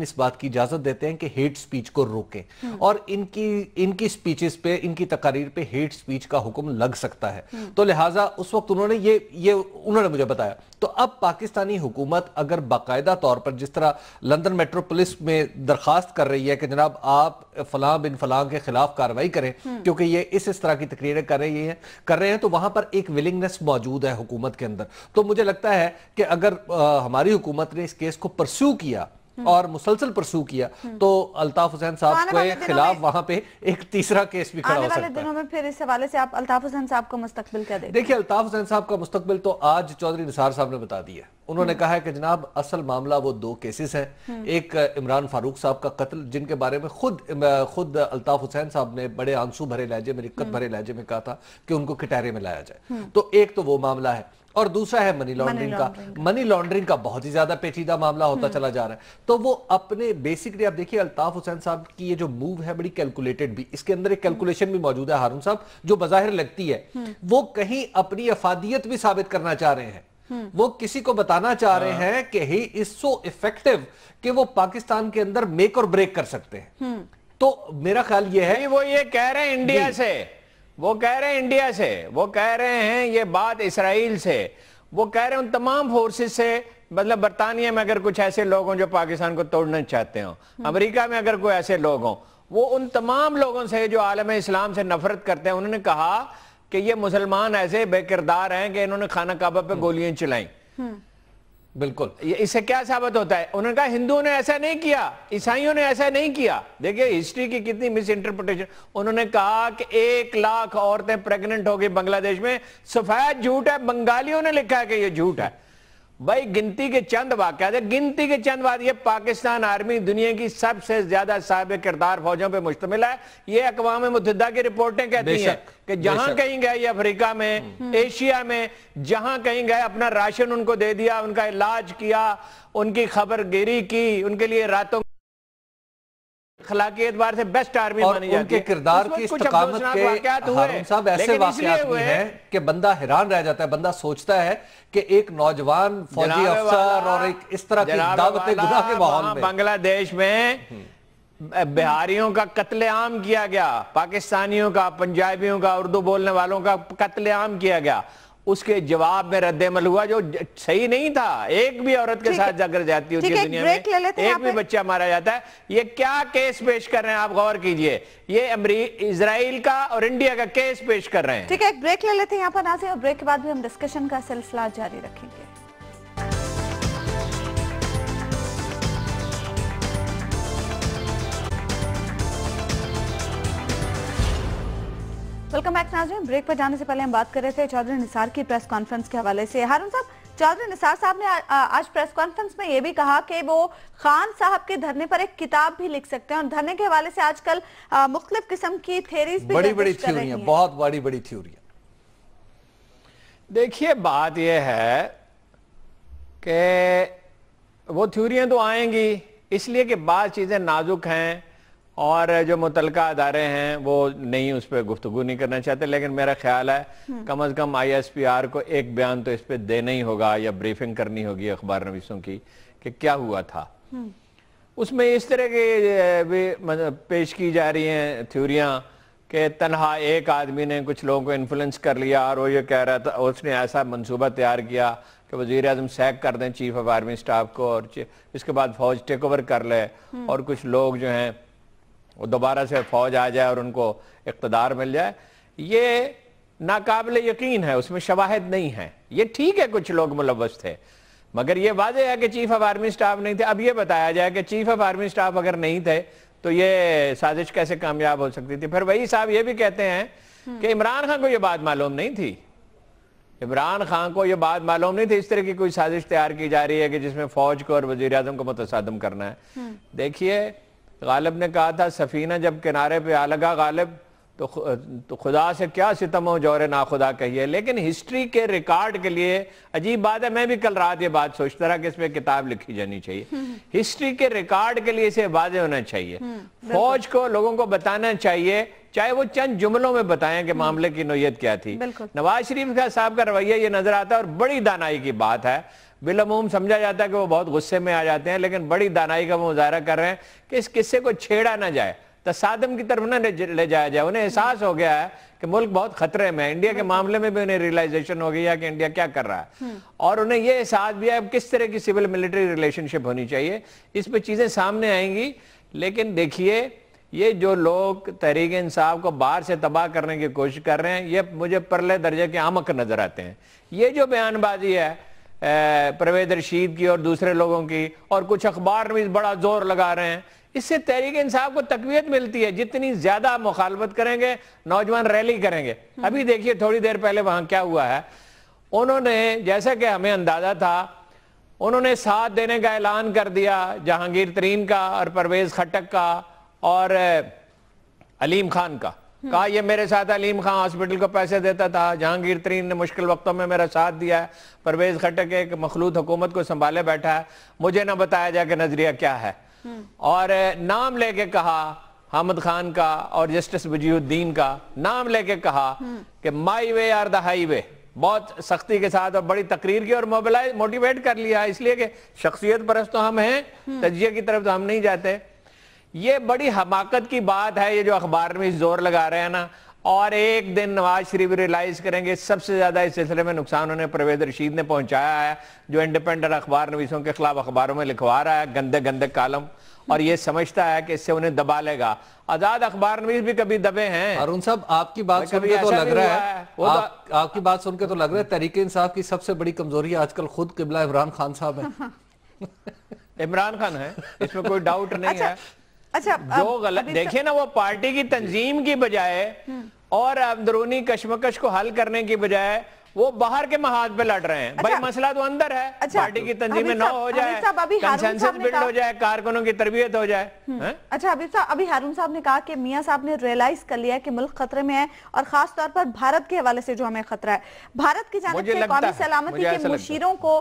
अपन इस बात की इजाजत देते हैं कि हेट स्पीच को रोकें हम्म। और इनकी इनकी स्पीचेस पे इनकी तकारीर पे हेट स्पीच का हुक्म लग सकता है हम्म। तो लिहाजा उस वक्त उन्होंने ये ये उन्होंने मुझे बताया तो अब पाकिस्तानी हुकूमत अगर बाकायदा तौर पर जिस तरह लंदन मेट्रो पुलिस में दरखास्त कर रही है कि जनाब आप फलां बिन फलां के खिलाफ कार्रवाई करें हम्म। क्योंकि ये इस इस तरह की तकरीरें कर रही हैं कर रहे हैं तो वहां पर एक विलिंगनेस मौजूद है हुकूमत के अंदर तो मुझे लगता है कि अगर आ, हमारी हुकूमत ने इस केस को परस्यू किया हम्म। और मुसलसल परसू किया हम्म। तो अल्ताफ हुसैन साहब के खिलाफ वहां पे एक तीसरा केस भी खड़ा हो सकता है दिनों में फिर इस हवाले से आप अल्ताफ हुसैन साहब का मुस्तकबिल क्या देखिए देखिए अल्ताफ हुसैन साहब का मुस्तकबिल तो आज चौधरी निसार साहब ने बता दिया उन्होंने हम्म। कहा है कि जनाब असल मामला वो दो केसेस हैं एक इमरान फारूक साहब का कत्ल जिनके बारे में खुद खुद अल्ताफ हुसैन साहब ने बड़े आंसू भरे लहजे में रिक्कत भरे लहजे में कहा था कि उनको कटारे में लाया जाए तो एक तो वो मामला है और दूसरा है मनी लॉन्ड्रिंग का मनी लॉन्ड्रिंग का बहुत ही ज्यादा पेचीदा मामला होता हम्म। चला जा रहा है तो वो अपने बेसिकली आप देखिए अल्ताफ हुसैन साहब की ये जो मूव है बड़ी कैलकुलेटेड भी इसके अंदर एक कैलकुलेशन भी मौजूद है हारून साहब जो बाहिर लगती है हम्म। वो कहीं अपनी अफादियत भी साबित करना चाह रहे हैं हम्म। वो किसी को बताना चाह रहे हाँ। हैं कि ही इज सो इफेक्टिव कि वो पाकिस्तान के अंदर मेक और ब्रेक कर सकते हैं तो मेरा ख्याल ये है वो ये कह रहे हैं इंडिया से वो कह रहे हैं इंडिया से वो कह रहे हैं ये बात इसराइल से वो कह रहे हैं उन तमाम फोर्सेस से मतलब बरतानिया में अगर कुछ ऐसे लोग हों जो पाकिस्तान को तोड़ना चाहते हो हम्म। अमेरिका में अगर कोई ऐसे लोग हों वो उन तमाम लोगों से जो आलम इस्लाम से नफरत करते हैं उन्होंने कहा कि ये मुसलमान ऐसे बेकिरदार हैं कि इन्होंने खाना काबा पे हम्म। गोलियां चलाई हम्म। बिल्कुल इससे क्या साबित होता है उन्होंने कहा हिंदुओं ने ऐसा नहीं किया ईसाइयों ने ऐसा नहीं किया देखिए हिस्ट्री की कितनी मिस इंटरप्रिटेशन उन्होंने कहा कि एक लाख औरतें प्रेग्नेंट हो गई बांग्लादेश में सफेद झूठ है बंगालियों ने लिखा है कि ये झूठ है भाई गिनती के चंद वाकत गिनती के चंद बात ये पाकिस्तान आर्मी दुनिया की सबसे ज्यादा साहब किरदार फौजों पर मुश्तमिल है ये अकवा मुतदा की रिपोर्टें कहती हैं कि जहां कहीं गए अफ्रीका में हम्म। एशिया में जहां कहीं गए अपना राशन उनको दे दिया उनका इलाज किया उनकी खबरगिरी की उनके लिए रातों एतबार से बेस्ट आर्मी और मानी किरदार की इस्तकामत के साहब ऐसे हैं कि बंदा हैरान रह जाता है बंदा सोचता है कि एक नौजवान फौजी अफसर और एक इस तरह की दावत के माहौल में बांग्लादेश में हम्म। बिहारियों का कत्लेआम किया गया पाकिस्तानियों का पंजाबियों का उर्दू बोलने वालों का कत्लेआम किया गया उसके जवाब में रद्दमल हुआ जो सही नहीं था एक भी औरत के साथ जाकर जाती होती है दुनिया में एक भी बच्चा मारा जाता है ये क्या केस पेश कर रहे हैं आप गौर कीजिए ये इसराइल का और इंडिया का केस पेश कर रहे हैं ठीक है ब्रेक ले लेते हैं यहाँ पर से और ब्रेक के बाद भी हम डिस्कशन का सिलसिला जारी रखेंगे वेलकम बैक नाजरीन ब्रेक पर जाने से पहले हम बात कर रहे थे चौधरी निसार की प्रेस कॉन्फ्रेंस के हवाले से हारून साहब चौधरी निसार साहब ने आ, आ, आज प्रेस कॉन्फ्रेंस में ये भी कहा कि वो खान साहब के धरने पर एक किताब भी लिख सकते हैं और धरने के हवाले से आजकल मुख्तलिफ किस्म की थेरीज भी बड़ी बड़ी थ्योरी बहुत बड़ी बड़ी थ्योरी देखिए बात यह है कि वो थ्योरियां तो आएंगी इसलिए कि बात चीज़ें नाजुक हैं और जो मुतलका अदारे हैं वो नहीं उस पर गुफ्तु नहीं करना चाहते लेकिन मेरा ख्याल है हम्म। कम अज़ कम आई एस पी आर को एक बयान तो इस पर देना ही होगा या ब्रीफिंग करनी होगी अखबार नवीसों की कि क्या हुआ था हम्म। उसमें इस तरह के भी पेश की जा रही हैं थ्योरियाँ कि तनहा एक आदमी ने कुछ लोगों को इन्फ्लुंस कर लिया और वो ये कह रहा था उसने ऐसा मंसूबा तैयार किया कि वजीर अजम सैक कर दें चीफ ऑफ आर्मी स्टाफ को और इसके बाद फौज टेक ओवर कर ले हम्म। और कुछ लोग जो हैं वो दोबारा से फौज आ जाए और उनको इकतदार मिल जाए ये नाकबिल यकीन है उसमें शवाहद नहीं है ये ठीक है कुछ लोग मुलवस थे मगर ये वाजह है कि चीफ ऑफ आर्मी स्टाफ नहीं थे अब ये बताया जाए कि चीफ ऑफ आर्मी स्टाफ अगर नहीं थे तो ये साजिश कैसे कामयाब हो सकती थी फिर वही साहब ये भी कहते हैं कि इमरान खान को ये बात मालूम नहीं थी इमरान खान को ये बात मालूम नहीं थी इस तरह की कोई साजिश तैयार की जा रही है कि जिसमें फौज को और वजीर अजम को मुतदम करना है हम्म। देखिए गालिब ने कहा था सफ़ीना जब किनारे पे आ लगा गालिब तो तो खुदा से क्या सितम हो ना खुदा कहिए लेकिन हिस्ट्री के रिकॉर्ड के लिए अजीब बात है मैं भी कल रात ये बात सोचता रहा कि इस पर किताब लिखी जानी चाहिए हम्म। हिस्ट्री के रिकॉर्ड के लिए इसे वाजे होना चाहिए हम्म, फौज को लोगों को बताना चाहिए चाहे वो चंद जुमलों में बताएं कि हम्म। मामले की नोयत क्या थी नवाज शरीफ साहब का रवैया ये नजर आता है और बड़ी दानाई की बात है बिलमूम समझा जाता है कि वो बहुत गुस्से में आ जाते हैं लेकिन बड़ी दानाई का वो मुजाहरा कर रहे हैं कि इस किस्से को छेड़ा ना जाए तसादम की तरफ ना ले जाया जाए उन्हें एहसास हो गया है कि मुल्क बहुत खतरे में है इंडिया के मामले में भी उन्हें रियलाइजेशन हो गई है कि इंडिया क्या कर रहा है हम्म। और उन्हें यह एहसास भी है किस तरह की सिविल मिलिट्री रिलेशनशिप होनी चाहिए इस पर चीज़ें सामने आएंगी लेकिन देखिए ये जो लोग तहरीक इंसाफ को बाहर से तबाह करने की कोशिश कर रहे हैं ये मुझे परले दर्जे के आमक नजर आते हैं ये जो बयानबाजी है परवेज रशीद की और दूसरे लोगों की और कुछ अखबार भी बड़ा जोर लगा रहे हैं इससे तहरीक इंसाफ को तकवीत मिलती है जितनी ज्यादा मुखालबत करेंगे नौजवान रैली करेंगे हम्म। अभी देखिए थोड़ी देर पहले वहां क्या हुआ है उन्होंने जैसा कि हमें अंदाजा था उन्होंने साथ देने का ऐलान कर दिया जहांगीर तरीन का और परवेज खटक का और अलीम खान का कहा ये मेरे साथ अलीम खान हॉस्पिटल को पैसे देता था जहांगीर तरीन ने मुश्किल वक्तों में मेरा साथ दिया है परवेज खटक एक मखलूत हुकूमत को संभाले बैठा है मुझे ना बताया जाए कि नजरिया क्या है और नाम लेके कहा हामद खान का और जस्टिस वजीउद्दीन का नाम लेके कहा कि my way or the highway बहुत सख्ती के साथ और बड़ी तकरीर की और मोबिलाइज मोटिवेट कर लिया इसलिए कि शख्सियत परस्त तो हम हैं हम्म। तजिए की तरफ तो हम नहीं जाते ये बड़ी हमाकत की बात है ये जो अखबार में जोर लगा रहे हैं ना और एक दिन नवाज शरीफ रियलाइज करेंगे सबसे ज्यादा इस सिलसिले में नुकसान उन्हें परवेज रशीद ने पहुंचाया है जो इंडिपेंडेंट अखबार नवीसों के खिलाफ अखबारों में लिखवा रहा है गंदे गंदे कालम और ये समझता है कि इससे उन्हें दबा लेगा आजाद अखबार नवीस भी कभी दबे हैं अरुण साहब आपकी बात सुनकर तो, तो-, तो लग रहा है, है। आप, आपकी बात सुनकर तो लग रहा है तरीके इंसाफ की सबसे बड़ी कमजोरी आजकल खुद किबला इमरान खान साहब है इमरान खान है इसमें कोई डाउट नहीं अच्छा, है अच्छा जो गलत देखिए ना वो पार्टी की तंजीम की बजाय हम्म। और अंदरूनी कश्मकश को हल करने की बजाय वो बाहर के महाज पे लड़ रहे हैं अच्छा, भाई मसला तो अंदर है अच्छा, पार्टी की तंजीमें ना हो जाए कंसेंसस बिल्ड हो जाए कारकुनों की तरबियत हो जाए हम्म। अच्छा अभी साहब अभी हारून साहब ने कहा कि मियां साहब ने रियलाइज कर लिया कि मुल्क खतरे में है और खास तौर पर भारत के हवाले से जो हमें खतरा है भारत की जानब से कौमी सलामती के मुशीरों को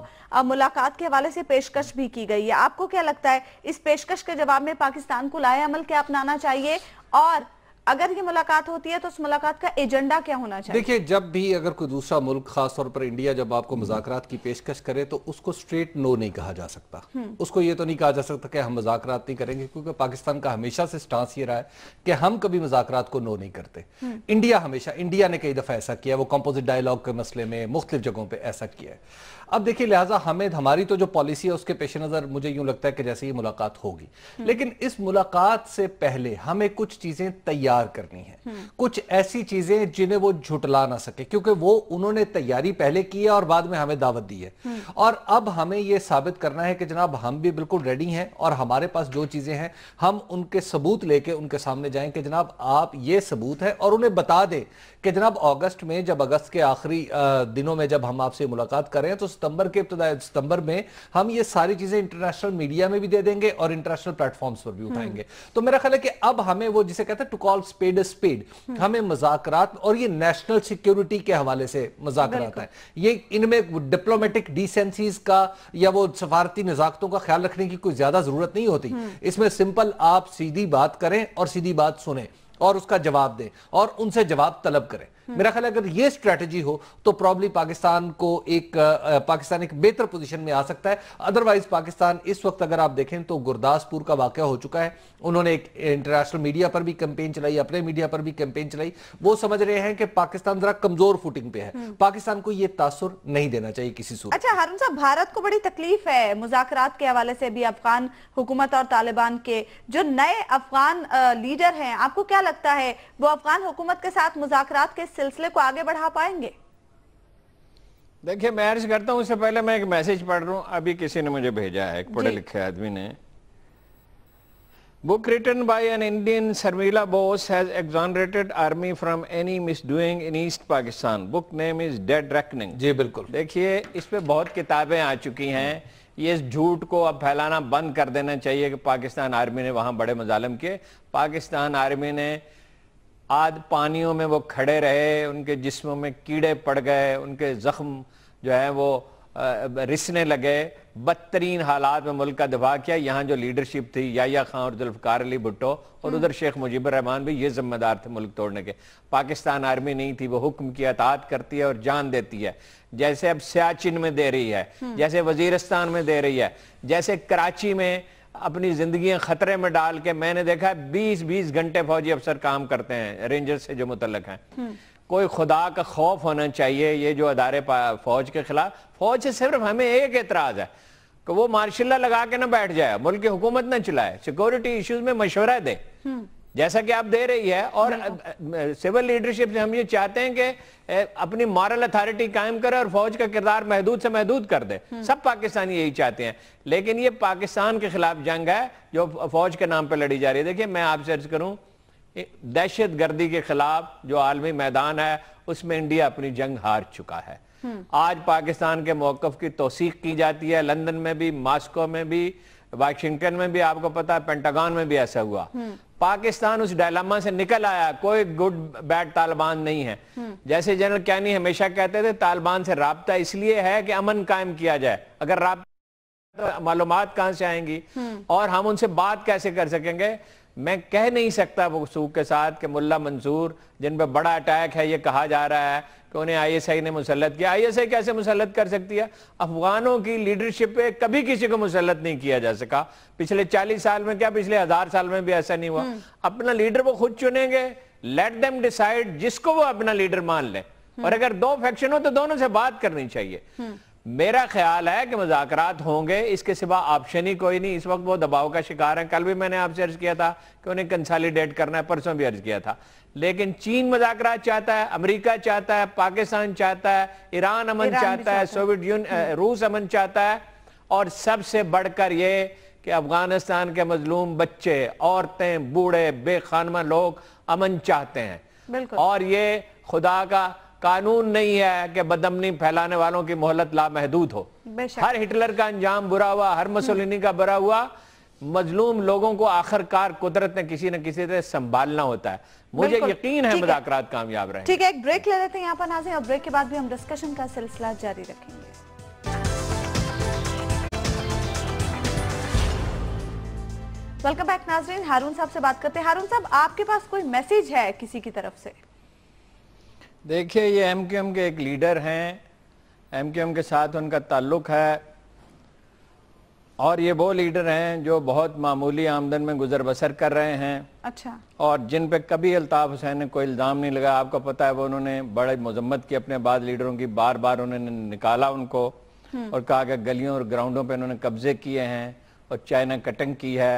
मुलाकात के हवाले से पेशकश भी की गई है आपको क्या लगता है इस पेशकश के जवाब में पाकिस्तान को लाए अमल क्या अपनाना चाहिए और अगर ये मुलाकात होती है तो उस मुलाकात का एजेंडा क्या होना चाहिए देखिए जब भी अगर कोई दूसरा मुल्क खासतौर पर इंडिया जब आपको हम्म। मुजाकरात की पेशकश करे तो उसको स्ट्रेट नो नहीं कहा जा सकता हम्म। उसको ये तो नहीं कहा जा सकता कि हम मुजाकर नहीं करेंगे क्योंकि पाकिस्तान का हमेशा से स्टांस ये रहा है कि हम कभी मुजाकरात को नो नहीं करते हम्म। इंडिया हमेशा इंडिया ने कई दफा ऐसा किया वो कंपोजिट डायलॉग के मसले में मुख्तलिफ जगहों पर ऐसा किया है अब देखिए लिहाजा हमें हमारी तो जो पॉलिसी है उसके पेश नज़र मुझे यूं लगता है कि जैसे ये मुलाकात होगी हम्म। लेकिन इस मुलाकात से पहले हमें कुछ चीज़ें तैयार करनी है हम्म। कुछ ऐसी चीज़ें जिन्हें वो झुटला ना सके क्योंकि वो उन्होंने तैयारी पहले की है और बाद में हमें दावत दी है हम्म। और अब हमें यह साबित करना है कि जनाब हम भी बिल्कुल रेडी हैं और हमारे पास जो चीज़ें हैं हम उनके सबूत लेके उनके सामने जाएं कि जनाब आप ये सबूत है और उन्हें बता दें कि जनाब अगस्त में जब अगस्त के आखिरी दिनों में जब हम आपसे मुलाकात करें तो सितंबर के इब्तदा सितंबर में हम ये सारी चीजें इंटरनेशनल मीडिया में भी दे देंगे और इंटरनेशनल प्लेटफॉर्म्स पर भी हम्म। उठाएंगे तो मेरा ख्याल है कि अब हमें वो जिसे कहते हैं टू कॉल स्पेड स्पेड हमें मजाक और ये नेशनल सिक्योरिटी के हवाले से मजाक है ये इनमें डिप्लोमेटिक डिसेंसीज का या वो सफारती नजाकतों का ख्याल रखने की कोई ज्यादा जरूरत नहीं होती हम्म। इसमें सिंपल आप सीधी बात करें और सीधी बात सुने और उसका जवाब दें और उनसे जवाब तलब करें मेरा ख्याल अगर ये स्ट्रेटेजी हो तो प्रॉब्ली पाकिस्तान को एक पाकिस्तान एक बेहतर पोजीशन में आ सकता है अदरवाइज पाकिस्तान इस वक्त अगर आप देखें तो गुरदासपुर का वाक्य हो चुका है उन्होंने एक इंटरनेशनल मीडिया पर भी कैंपेन चलाई अपने मीडिया पर भी कैंपेन चलाई वो समझ रहे हैं कि पाकिस्तान जरा कमजोर फुटिंग पे है हम्म। पाकिस्तान को ये तासुर नहीं देना चाहिए किसी सूरत अच्छा हारून साहब भारत को बड़ी तकलीफ है मुजाकरात के हवाले से भी अफगान हुकूमत और तालिबान के जो नए अफगान लीडर हैं आपको क्या लगता है वो अफगान हुकूमत के साथ मुजाकरात के सिलसिले को आगे बढ़ा पाएंगे देखिए मैं अर्ज करता हूं उससे पहले मैं एक मैसेज पढ़ रहा हूं अभी किसी ने मुझे भेजा है एक पढ़े लिखे आदमी ने book Book by an Indian Sharmila Bose has exonerated army from any misdoing in East Pakistan book name is dead reckoning जी बिल्कुल देखिए इस पर बहुत किताबें आ चुकी हैं ये इस झूठ को अब फैलाना बंद कर देना चाहिए कि पाकिस्तान आर्मी ने वहां बड़े मजालम किए पाकिस्तान आर्मी ने आज पानियों में वो खड़े रहे उनके जिस्मों में कीड़े पड़ गए उनके ज़ख्म जो है वो रिसने लगे बदतरीन हालात में मुल्क का दबा किया यहाँ जो लीडरशिप थी याया खान और जुल्फकार अली भुट्टो और हम्म। उधर शेख मुजीबर रहमान भी ये जिम्मेदार थे मुल्क तोड़ने के पाकिस्तान आर्मी नहीं थी वो हुक्म की अतात करती है और जान देती है जैसे अब सियाचिन में दे रही है हम्म। जैसे वजीरस्तान में दे रही है जैसे कराची में अपनी जिंदगी खतरे में डाल के मैंने देखा है बीस बीस घंटे फौजी अफसर काम करते हैं रेंजर्स से जो मुतलक हैं हम्म। कोई खुदा का खौफ होना चाहिए ये जो अदारे फौज के खिलाफ फौज से सिर्फ हमें एक एतराज है कि वो मार्शल लगा के ना बैठ जाए मुल्क की हुकूमत ना चलाए सिक्योरिटी इश्यूज में मशवरा दे हम्म। जैसा कि आप दे रही है और सिविल लीडरशिप से हम ये चाहते हैं कि अपनी मॉरल अथॉरिटी कायम करे और फौज का किरदार महदूद से महदूद कर दे हम्म। सब पाकिस्तानी यही चाहते हैं लेकिन ये पाकिस्तान के खिलाफ जंग है जो फौज के नाम पर लड़ी जा रही है देखिए मैं आपसे अर्ज करूं दहशत गर्दी के खिलाफ जो आलमी मैदान है उसमें इंडिया अपनी जंग हार चुका है हम्म। आज पाकिस्तान के मौकफ की तोसीक की जाती है लंदन में भी मॉस्को में भी वाशिंगटन में भी आपको पता है पेंटागन में भी ऐसा हुआ हम्म। पाकिस्तान उस डायलामा से निकल आया कोई गुड बैड तालिबान नहीं है हम्म। जैसे जनरल कैनी हमेशा कहते थे तालिबान से रबता इसलिए है कि अमन कायम किया जाए अगर तो मालूम कहां से आएंगी हम्म। और हम उनसे बात कैसे कर सकेंगे मैं कह नहीं सकता सूख के साथ कि मुल्ला जिन पर बड़ा अटैक है ये कहा जा रहा है कि उन्हें आई ने मुसलत किया आई एस आई कैसे मुसलत कर सकती है अफगानों की लीडरशिप पे कभी किसी को मुसलत नहीं किया जा सका पिछले चालीस साल में क्या पिछले हजार साल में भी ऐसा नहीं हुआ हम्म। अपना लीडर वो खुद चुनेंगे लेट देम डिसाइड जिसको वो अपना लीडर मान ले हम्म। और अगर दो फैक्शन हो तो दोनों से बात करनी चाहिए हम्म। मेरा ख्याल है कि मुजात होंगे इसके सिवा ऑप्शन ही कोई नहीं इस वक्त वो दबाव का शिकार है कल भी मैंने आपसे अर्ज किया था कि उन्हें कंसालिडेट करना है परसों भी अर्ज किया था लेकिन चीन मजाक चाहता है अमेरिका चाहता है पाकिस्तान चाहता है ईरान अमन इरान चाहता है सोवियत यून हम्म। रूस अमन चाहता है और सबसे बढ़कर ये कि अफगानिस्तान के मजलूम बच्चे औरतें बूढ़े बेखानमा लोग अमन चाहते हैं और ये खुदा का कानून नहीं है कि बदमनी फैलाने वालों की मोहलत लामहदूद हो हर हिटलर का अंजाम बुरा हुआ हर हम्म। मुसोलिनी का बुरा हुआ मजलूम लोगों को आखिरकार कुदरत ने किसी न किसी तरह संभालना होता है मुझे यकीन है मुजाकर कामयाब रहे ठीक है एक ब्रेक ले लेते हैं यहाँ पर नाजे और ब्रेक के बाद भी हम डिस्कशन का सिलसिला जारी रखेंगे वेलकम बैक नाजरीन हारून साहब से बात करते हैं हारून साहब आपके पास कोई मैसेज है किसी की तरफ से देखिए ये एम के एक लीडर हैं एम के साथ उनका ताल्लुक है और ये वो लीडर हैं जो बहुत मामूली आमदन में गुजर बसर कर रहे हैं अच्छा और जिन पे कभी अल्ताफ़ हुसैन ने कोई इल्ज़ाम नहीं लगाया आपको पता है वो उन्होंने बड़े मजम्मत की अपने बाद लीडरों की बार बार उन्होंने निकाला उनको हम्म। और कहा कि गलियों और ग्राउंडों पे उन्होंने कब्जे किए हैं और चाइना कटिंग की है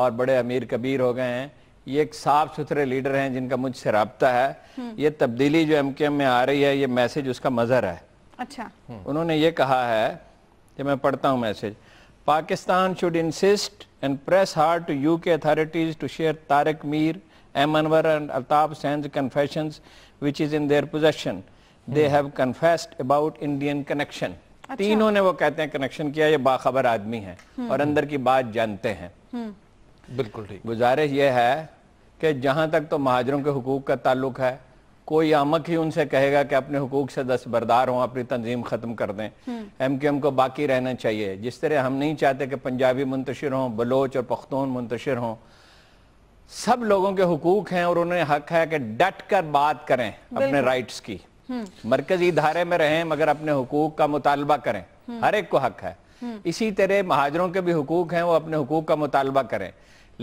और बड़े अमीर कबीर हो गए हैं ये एक साफ सुथरे लीडर हैं जिनका मुझसे रबता है हम्म। ये तब्दीली जो एम में आ रही है ये मैसेज उसका मज़र है अच्छा उन्होंने ये कहा है कि मैं पढ़ता हूँ message Pakistan should insist and press hard to UK authorities to share Tariq Mir, M. Anwar and Altaf Sen's confessions which is in their possession. They hmm. have confessed about Indian connection. अच्छा। तीनों ने वो कहते हैं कनेक्शन किया ये बाखबर आदमी है और अंदर की बात जानते हैं बिल्कुल ठीक गुजारिश ये है कि जहाँ तक तो महाजरों के हकूक का ताल्लुक है कोई आमक ही उनसे कहेगा कि अपने हकूक से दस बरदार हों अपनी तंजीम ख़त्म कर दें हम्म। एम क्यू एम को बाकी रहना चाहिए जिस तरह हम नहीं चाहते कि पंजाबी मुंतशिर हों बलोच और पख्तून मुंतशिर हों सब लोगों के हकूक हैं और उन्हें हक है कि डट कर बात करें अपने राइट्स की हम्म। मरकजी धारे में रहें मगर अपने हकूक का मुतालबा करें हम्म। हर एक को हक है इसी तरह महाजरों के भी हकूक हैं वो अपने हकूक का मुतालबा करें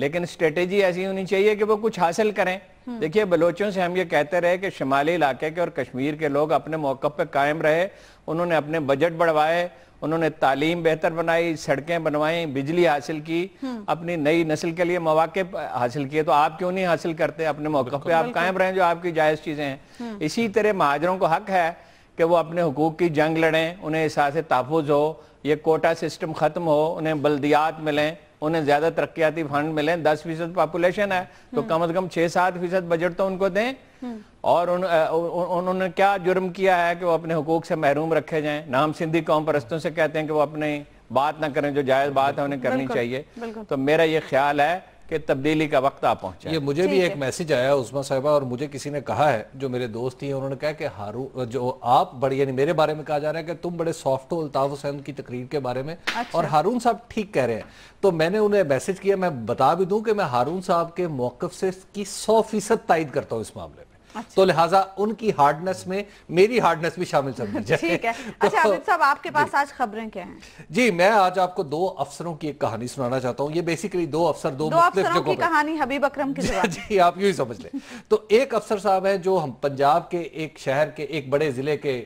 लेकिन स्ट्रेटेजी ऐसी होनी चाहिए कि वो कुछ हासिल करें हम्म। देखिए बलोचों से हम ये कहते रहे कि शुमाली इलाके के और कश्मीर के लोग अपने मौक़ पर कायम रहे उन्होंने अपने बजट बढ़वाए उन्होंने तालीम बेहतर बनाई सड़कें बनवाई बिजली हासिल की हम्म। अपनी नई नस्ल के लिए मौाक़ हासिल किए तो आप क्यों नहीं हासिल करते अपने मौक़ पे आप कायम रहें जो आपकी जायज़ चीज़ें हैं हम्म। इसी तरह महाजरों को हक है कि वो अपने हकूक की जंग लड़ें उन्हें एहसास तहफ़ हो ये कोटा सिस्टम ख़त्म हो उन्हें बल्दियात मिलें उन्हें ज्यादा तरक्याती फंड मिले दस फीसद पॉपुलेशन है तो हम्म। कम अज कम छह सात फीसद बजट तो उनको दें हम्म। और उन, उन्होंने क्या जुर्म किया है कि वो अपने हकूक से महरूम रखे जाएं नाम सिंधी कौम परस्तों से कहते हैं कि वो अपने बात ना करें जो जायज बात है उन्हें करनी चाहिए तो मेरा ये ख्याल है कि तब्दीली का वक्त आ पहुंचा ये मुझे भी एक मैसेज आया उस्मा साहिबा और मुझे किसी ने कहा है जो मेरे दोस्त ही उन्होंने कहा कि हारू जो आप बड़े यानी मेरे बारे में कहा जा रहा है कि तुम बड़े सॉफ्ट हो अल्ताफ हुसैन की तकरीर के बारे में अच्छा। और हारून साहब ठीक कह रहे हैं तो मैंने उन्हें मैसेज किया मैं बता भी दूं कि मैं हारून साहब के मौकफ से की सौ फीसद तायद करता हूँ इस मामले में अच्छा। तो लिहाजा उनकी हार्डनेस में मेरी हार्डनेस भी शामिल समझी जाए ठीक है अच्छा, तो, अच्छा आबिद साहब आपके पास आज खबरें क्या हैं जी मैं आज आपको दो अफसरों की एक कहानी सुनाना चाहता हूँ ये बेसिकली दो अफसर दो, दो अफसरों की कहानी हबीब अक्रम की जी आप यू ही समझ ले तो एक अफसर साहब है जो हम पंजाब के एक शहर के एक बड़े जिले के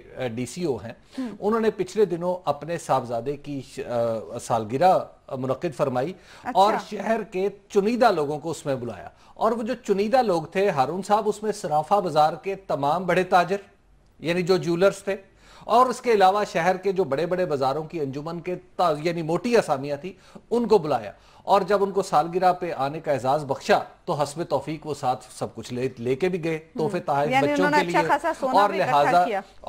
डीसीओ हैं हम्म। उन्होंने पिछले दिनों अपने साहबजादे की सालगिरह मुनद फरमाई अच्छा। और शहर के चुनिंदा लोगों को उसमें बुलाया और वो जो चुनिंदा लोग थे हारून साहब उसमें सराफा बाजार के तमाम बड़े ताजर यानी जो ज्वेलर्स थे और उसके अलावा शहर के जो बड़े बड़े बाजारों की अंजुमन के यानी मोटी असामियां थी उनको बुलाया और जब उनको सालगिरह पे आने का एजाज बख्शा तो हसब तोफीक वो साथ सब कुछ ले लेके भी गए तोहफे हम्म। तहफ बच्चों के लिए अच्छा और लिहाजा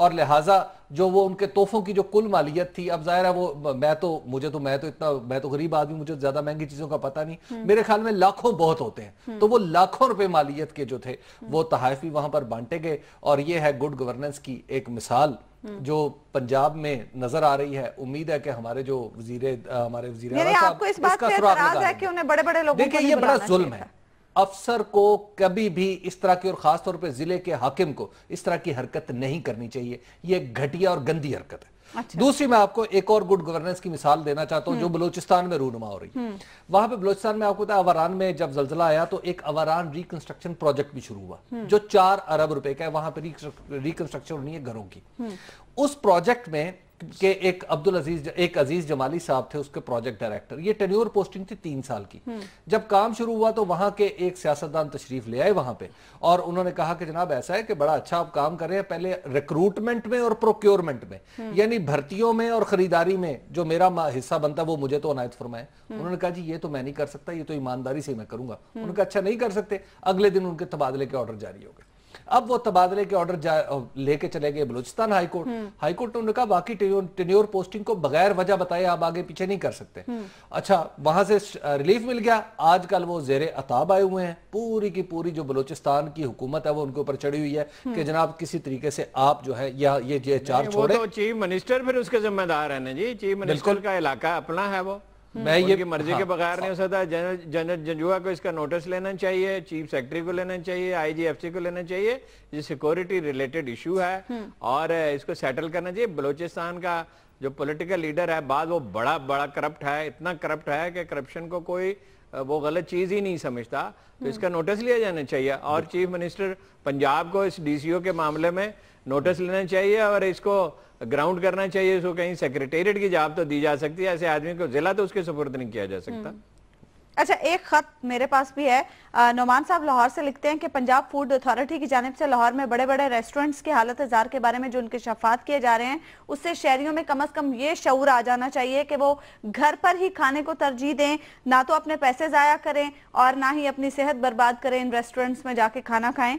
और लिहाजा जो वो उनके तोहफों की जो कुल मालियत थी अब जाहिर है वो मैं तो मुझे तो मैं तो इतना मैं तो गरीब आदमी मुझे तो ज्यादा महंगी चीजों का पता नहीं हम्म। मेरे ख्याल में लाखों बहुत होते हैं हम्म। तो वो लाखों रुपए मालियत के जो थे वो तहफ भी वहां पर बांटे गए और ये है गुड गवर्नेंस की एक मिसाल जो पंजाब में नजर आ रही है उम्मीद है कि हमारे जो वजीर हमारे वजीर आपको इस बात है कि उन्हें बड़े बड़े लोगों देखिए ये बड़ा जुल्म है अफसर को कभी भी इस तरह की और खासतौर पर जिले के हाकिम को इस तरह की हरकत नहीं करनी चाहिए यह घटिया और गंदी हरकत है अच्छा। दूसरी मैं आपको एक और गुड गवर्नेंस की मिसाल देना चाहता हूँ जो हम्म। बलोचिस्तान में रूनुमा हो रही है हम्म। वहां पे बलोचिस्तान में आपको अवरान में जब जलजिला आया तो एक अवरान रिकंस्ट्रक्शन प्रोजेक्ट भी शुरू हुआ हम्म। जो चार अरब रुपए का है वहां पर रिकंस्ट्रक्शन होनी है घरों की उस प्रोजेक्ट में के एक अब्दुल अजीज एक अजीज जमाली साहब थे उसके प्रोजेक्ट डायरेक्टर ये टेन्योर पोस्टिंग थी तीन साल की हम्म। जब काम शुरू हुआ तो वहां के एक सियासतदान तशरीफ ले आए वहां पे और उन्होंने कहा कि जनाब ऐसा है कि बड़ा अच्छा आप काम कर रहे हैं पहले रिक्रूटमेंट में और प्रोक्योरमेंट में हम्म। यानी भर्तियों में और खरीदारी में जो मेरा हिस्सा बनता वो मुझे तो अनायत फरमाए हम्म। उन्होंने कहा जी ये तो मैं नहीं कर सकता ये तो ईमानदारी से मैं करूंगा उनका अच्छा नहीं कर सकते अगले दिन उनके तबादले के ऑर्डर जारी हो गए अब वो तबादले के ऑर्डर लेके चले गए बलूचिस्तान हाईकोर्ट हम्म। हाईकोर्ट ने उन्होंने कहा बाकी टेन्योर पोस्टिंग को बगैर वजह बताए आप आगे पीछे नहीं कर सकते हम्म। अच्छा वहां से रिलीफ मिल गया आजकल वो जेरे अताब आए हुए हैं पूरी की पूरी जो बलूचिस्तान की हुकूमत है वो उनके ऊपर चढ़ी हुई है हम्म। कि जनाब किसी तरीके से आप जो है या ये चार छोड़े तो चीफ मिनिस्टर फिर उसके जिम्मेदार है ना जी चीफ मिनिस्टर का इलाका अपना है वो हम्म। मैं ये मर्जी हाँ, के बगैर नहीं हो सकता जनरल जनरल जंजुआ को इसका नोटिस लेना चाहिए चीफ सेक्रेटरी को लेना चाहिए आईजीएफसी को लेना चाहिए ये सिक्योरिटी रिलेटेड इशू है हम्म। और इसको सेटल करना चाहिए बलोचिस्तान का जो पॉलिटिकल लीडर है बाद वो बड़ा बड़ा करप्ट है इतना करप्ट है कि करप्शन को कोई वो गलत चीज ही नहीं समझता तो हम्म। इसका नोटिस लिया जाना चाहिए और चीफ मिनिस्टर पंजाब को इस डीसीओ के मामले में नोटिस लेना चाहिए और इसको ग्राउंड करना चाहिए उसको कहीं सेक्रेटेरिएट की जवाब तो दी जा सकती है ऐसे आदमी को जिला तो उसके सुपुर्द नहीं किया जा सकता हम्म। अच्छा एक खत मेरे पास भी है नोमान साहब लाहौर से लिखते हैं कि पंजाब फूड अथॉरिटी की जानब से लाहौर में बड़े बड़े रेस्टोरेंट्स की हालत हजार के बारे में जो उनके शफात किए जा रहे हैं उससे शहरियों में कम अज कम ये शूर आ जाना चाहिए कि वो घर पर ही खाने को तरजीह दें ना तो अपने पैसे ज़ाया करें और ना ही अपनी सेहत बर्बाद करें इन रेस्टोरेंट्स में जाके खाना खाएं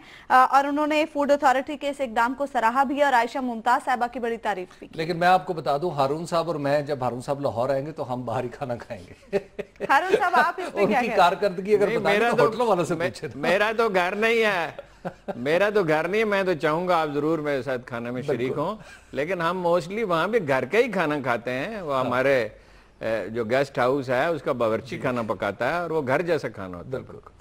और उन्होंने फूड अथॉरिटी के इस इकदाम को सराहा भी और आयशा मुमताज़ साहबा की बड़ी तारीफ की लेकिन मैं आपको बता दूँ हारून साहब और मैं जब हारून साहब लाहौर आएंगे तो हम बाहर ही खाना खाएंगे हारून साहब आप उनकी कारकर्दगी अगर मेरा तो, तो होटलों वालों से पूछे तो। मेरा तो घर नहीं है मेरा तो घर नहीं मैं तो चाहूंगा आप जरूर मेरे साथ खाने में शरीक हो लेकिन हम मोस्टली वहां भी घर का ही खाना खाते हैं वो हाँ। हमारे जो गेस्ट हाउस है उसका बावर्ची खाना पकाता है और वो घर जैसा खाना होता है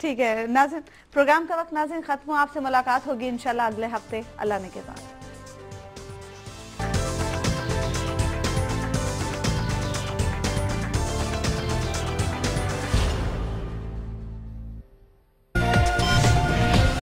ठीक है नाजिन प्रोग्राम का वक्त नाजिन खत्म हो आपसे मुलाकात होगी इंशाल्लाह अगले हफ्ते अल्लाह ने के साथ